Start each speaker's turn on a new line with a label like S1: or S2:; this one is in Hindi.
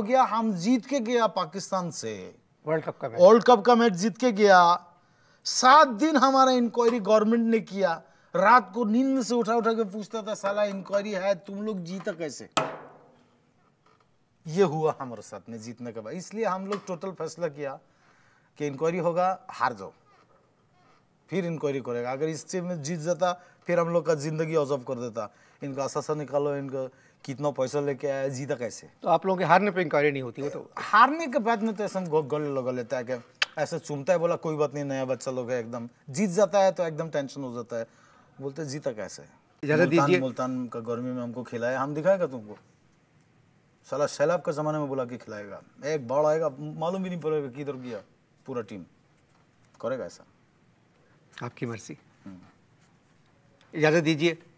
S1: तो गया हम जीत के गया पाकिस्तान से वर्ल्ड कप का वर्ल्ड कप का मैच जीत के गया सात दिन हमारा इंक्वायरी गवर्नमेंट ने किया रात को नींद से उठा उठा के पूछता था साला इंक्वायरी है तुम लोग जीता कैसे ये हुआ हमारे साथ में जीतने के बाद इसलिए हम लोग टोटल फैसला किया कि इंक्वायरी होगा हार जाओ फिर इंक्वायरी करेगा अगर इस इससे में जीत जाता फिर हम लोग का ज़िंदगी ऑजॉब कर देता इनका असा निकालो इनका कितना पैसा लेके आया जीता कैसे तो आप लोगों के हारने पर इंक्वायरी नहीं होती वो तो हारने के बाद में तो ऐसा गले लगा लेता है कि ऐसे चुमता है बोला कोई बात नहीं नया बच्चा लोग है एकदम जीत जाता है तो एकदम टेंशन हो जाता है बोलते जीता कैसे मुल्तान, मुल्तान का गर्मी में हमको खिलाया हम दिखाएगा तुमको साला सैलाब का ज़माने में बुला के खिलाएगा एक बाढ़ आएगा मालूम भी नहीं पड़ेगा किधर गया पूरा टीम करेगा ऐसा आपकी मर्जी इजाज़त दीजिए